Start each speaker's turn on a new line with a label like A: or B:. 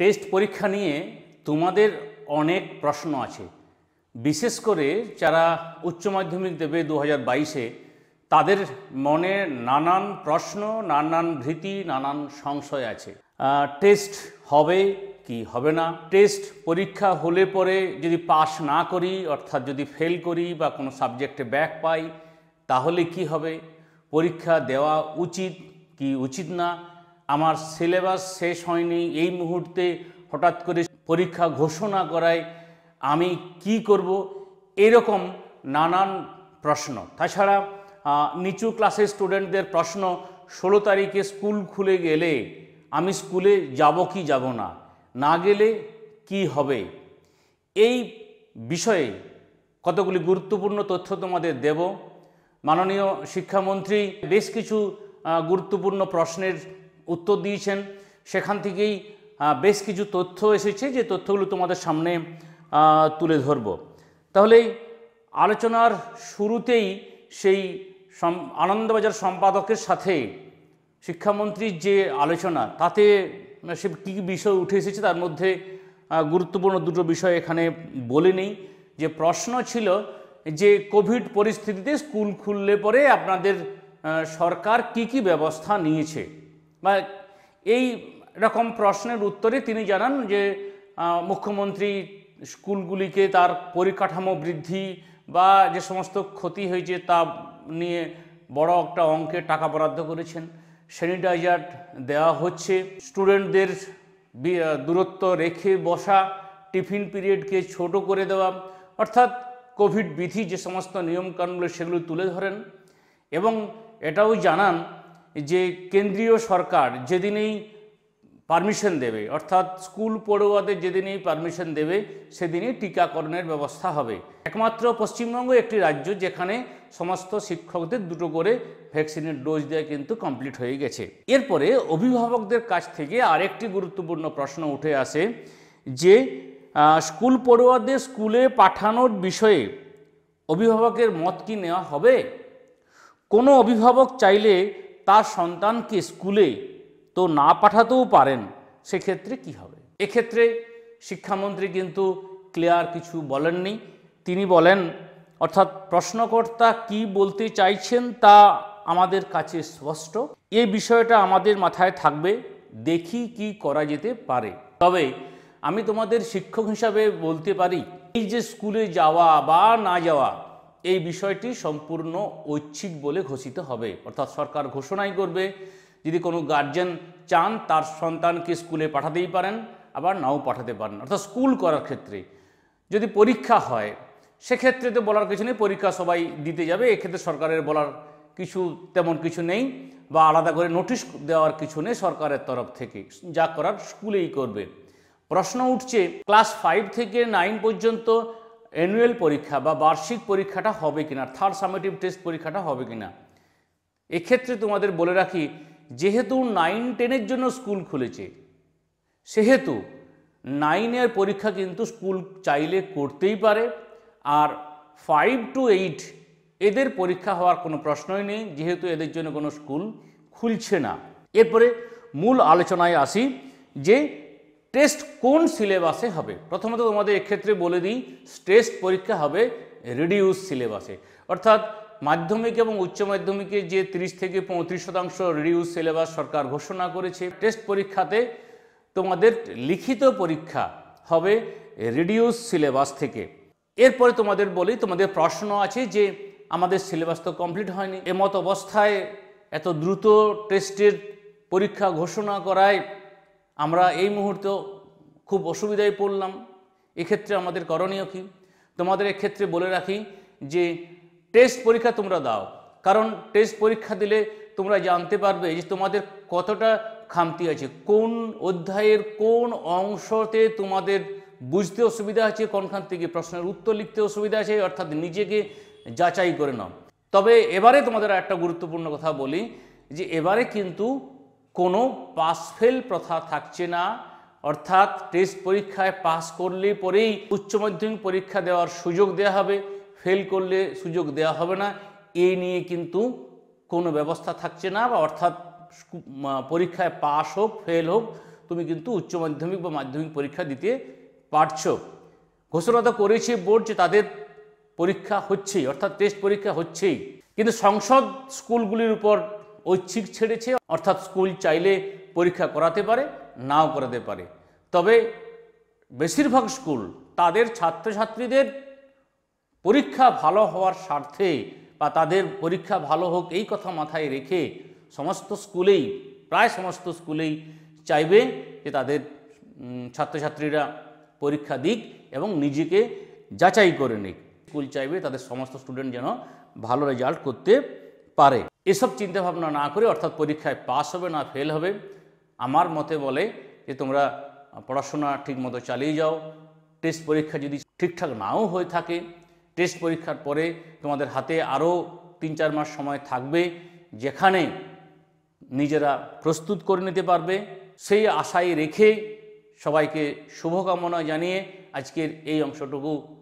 A: test পরীক্ষা নিয়ে তোমাদের অনেক প্রশ্ন আছে বিশেষ করে যারা উচ্চ মাধ্যমিক দেবে দু হাজার বাইশে তাদের মনে নানান প্রশ্ন নানান ভীতি নানান সংশয় আছে টেস্ট হবে কি হবে না টেস্ট পরীক্ষা হলে পরে যদি পাস না করি অর্থাৎ যদি ফেল করি বা কোনো সাবজেক্টে ব্যাক পাই তাহলে কি হবে পরীক্ষা দেওয়া উচিত কি উচিত না আমার সিলেবাস শেষ হয়নি এই মুহূর্তে হঠাৎ করে পরীক্ষা ঘোষণা করায় আমি কি করব এরকম নানান প্রশ্ন তাছাড়া নিচু ক্লাসের স্টুডেন্টদের প্রশ্ন ষোলো তারিখে স্কুল খুলে গেলে আমি স্কুলে যাব কি যাব না না গেলে কি হবে এই বিষয়ে কতগুলি গুরুত্বপূর্ণ তথ্য তোমাদের দেব মাননীয় শিক্ষামন্ত্রী বেশ কিছু গুরুত্বপূর্ণ প্রশ্নের উত্তর দিয়েছেন সেখান থেকেই বেশ কিছু তথ্য এসেছে যে তথ্যগুলো তোমাদের সামনে তুলে ধরব তাহলে আলোচনার শুরুতেই সেই আনন্দবাজার সম্পাদকের সাথে শিক্ষামন্ত্রীর যে আলোচনা তাতে সে কী বিষয় উঠে এসেছে তার মধ্যে গুরুত্বপূর্ণ দুটো বিষয় এখানে বলে নেই যে প্রশ্ন ছিল যে কোভিড পরিস্থিতিতে স্কুল খুললে পরে আপনাদের সরকার কি কি ব্যবস্থা নিয়েছে বা এই রকম প্রশ্নের উত্তরে তিনি জানান যে মুখ্যমন্ত্রী স্কুলগুলিকে তার পরিকাঠামো বৃদ্ধি বা যে সমস্ত ক্ষতি হয়েছে তা নিয়ে বড় একটা অঙ্কের টাকা বরাদ্দ করেছেন স্যানিটাইজার দেওয়া হচ্ছে স্টুডেন্টদের দূরত্ব রেখে বসা টিফিন পিরিয়ডকে ছোট করে দেওয়া অর্থাৎ কোভিড বিধি যে সমস্ত নিয়মকানুনগুলো সেগুলো তুলে ধরেন এবং এটাও জানান যে কেন্দ্রীয় সরকার যেদিনেই পারমিশন দেবে অর্থাৎ স্কুল পড়ুয়াদের যেদিনেই পারমিশন দেবে সেদিনই টিকাকরণের ব্যবস্থা হবে একমাত্র পশ্চিমবঙ্গ একটি রাজ্য যেখানে সমস্ত শিক্ষকদের দুটো করে ভ্যাকসিনের ডোজ দেওয়া কিন্তু কমপ্লিট হয়ে গেছে এরপরে অভিভাবকদের কাছ থেকে আরেকটি গুরুত্বপূর্ণ প্রশ্ন উঠে আসে যে স্কুল পড়ুয়াদের স্কুলে পাঠানোর বিষয়ে অভিভাবকের মত কি নেওয়া হবে কোনো অভিভাবক চাইলে তার সন্তানকে স্কুলে তো না পাঠাতেও পারেন সেক্ষেত্রে কি হবে এক্ষেত্রে শিক্ষামন্ত্রী কিন্তু ক্লিয়ার কিছু বলেননি তিনি বলেন অর্থাৎ প্রশ্নকর্তা কি বলতে চাইছেন তা আমাদের কাছে স্পষ্ট এ বিষয়টা আমাদের মাথায় থাকবে দেখি কি করা যেতে পারে তবে আমি তোমাদের শিক্ষক হিসাবে বলতে পারি এই যে স্কুলে যাওয়া বা না যাওয়া এই বিষয়টি সম্পূর্ণ ঐচ্ছিক বলে ঘোষিত হবে অর্থাৎ সরকার ঘোষণাই করবে যদি কোনো গার্জেন চান তার সন্তানকে স্কুলে পাঠাতেই পারেন আবার নাও পাঠাতে পারেন অর্থাৎ স্কুল করার ক্ষেত্রে যদি পরীক্ষা হয় সেক্ষেত্রে তো বলার কিছু নেই পরীক্ষা সবাই দিতে যাবে এক্ষেত্রে সরকারের বলার কিছু তেমন কিছু নেই বা আলাদা করে নোটিশ দেওয়ার কিছু নেই সরকারের তরফ থেকে যা করার স্কুলেই করবে প্রশ্ন উঠছে ক্লাস ফাইভ থেকে নাইন পর্যন্ত অ্যানুয়াল পরীক্ষা বা বার্ষিক পরীক্ষাটা হবে কিনা থার্ড সামেটিভ টেস্ট পরীক্ষাটা হবে কিনা এক্ষেত্রে তোমাদের বলে রাখি যেহেতু নাইন টেনের জন্য স্কুল খুলেছে সেহেতু নাইনের পরীক্ষা কিন্তু স্কুল চাইলে করতেই পারে আর ফাইভ টু এইট এদের পরীক্ষা হওয়ার কোনো প্রশ্নই নেই যেহেতু এদের জন্য কোনো স্কুল খুলছে না এরপরে মূল আলোচনায় আসি যে টেস্ট কোন সিলেবাসে হবে প্রথমত তোমাদের এক্ষেত্রে বলে দিই টেস্ট পরীক্ষা হবে রিডিউস সিলেবাসে অর্থাৎ মাধ্যমিক এবং উচ্চ মাধ্যমিকের যে 30 থেকে পঁয়ত্রিশ শতাংশ রিডিউস সিলেবাস সরকার ঘোষণা করেছে টেস্ট পরীক্ষাতে তোমাদের লিখিত পরীক্ষা হবে রিডিউস সিলেবাস থেকে এরপরে তোমাদের বলি তোমাদের প্রশ্ন আছে যে আমাদের সিলেবাস তো কমপ্লিট হয়নি এমত অবস্থায় এত দ্রুত টেস্টের পরীক্ষা ঘোষণা করায় আমরা এই মুহূর্তে খুব অসুবিধায় পড়লাম এক্ষেত্রে আমাদের করণীয় কী তোমাদের এক্ষেত্রে বলে রাখি যে টেস্ট পরীক্ষা তোমরা দাও কারণ টেস্ট পরীক্ষা দিলে তোমরা জানতে পারবে যে তোমাদের কতটা খামতি আছে কোন অধ্যায়ের কোন অংশতে তোমাদের বুঝতে অসুবিধা আছে কোনখান থেকে প্রশ্নের উত্তর লিখতে অসুবিধা আছে অর্থাৎ নিজেকে যাচাই করে নাও তবে এবারে তোমাদের একটা গুরুত্বপূর্ণ কথা বলি যে এবারে কিন্তু কোনো পাস ফেল প্রথা থাকছে না অর্থাৎ টেস্ট পরীক্ষায় পাস করলে পরেই উচ্চ মাধ্যমিক পরীক্ষা দেওয়ার সুযোগ দেওয়া হবে ফেল করলে সুযোগ দেওয়া হবে না এই নিয়ে কিন্তু কোনো ব্যবস্থা থাকছে না বা অর্থাৎ পরীক্ষায় পাস হোক ফেল হোক তুমি কিন্তু উচ্চ মাধ্যমিক বা মাধ্যমিক পরীক্ষা দিতে পারছো ঘোষণা তো করেছে বোর্ড যে তাদের পরীক্ষা হচ্ছেই অর্থাৎ টেস্ট পরীক্ষা হচ্ছেই কিন্তু সংসদ স্কুলগুলির উপর ঐচ্ছিক ছেড়েছে অর্থাৎ স্কুল চাইলে পরীক্ষা করাতে পারে নাও করাতে পারে তবে বেশিরভাগ স্কুল তাদের ছাত্রছাত্রীদের পরীক্ষা ভালো হওয়ার স্বার্থে বা তাদের পরীক্ষা ভালো হোক এই কথা মাথায় রেখে সমস্ত স্কুলেই প্রায় সমস্ত স্কুলেই চাইবে যে তাদের ছাত্রছাত্রীরা পরীক্ষা দিক এবং নিজেকে যাচাই করে নিক স্কুল চাইবে তাদের সমস্ত স্টুডেন্ট যেন ভালো রেজাল্ট করতে পারে এসব চিন্তাভাবনা না করে অর্থাৎ পরীক্ষায় পাস হবে না ফেল হবে আমার মতে বলে যে তোমরা পড়াশোনা ঠিকমতো চালিয়ে যাও টেস্ট পরীক্ষা যদি ঠিকঠাক নাও হয়ে থাকে টেস্ট পরীক্ষার পরে তোমাদের হাতে আরও তিন চার মাস সময় থাকবে যেখানে নিজেরা প্রস্তুত করে নিতে পারবে সেই আশায় রেখে সবাইকে শুভকামনা জানিয়ে আজকের এই অংশটুকু